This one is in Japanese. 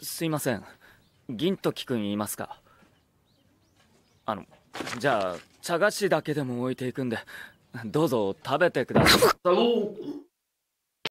すすいません銀時君んいますかあのじゃあ茶菓子だけでも置いていくんでどうぞ食べてください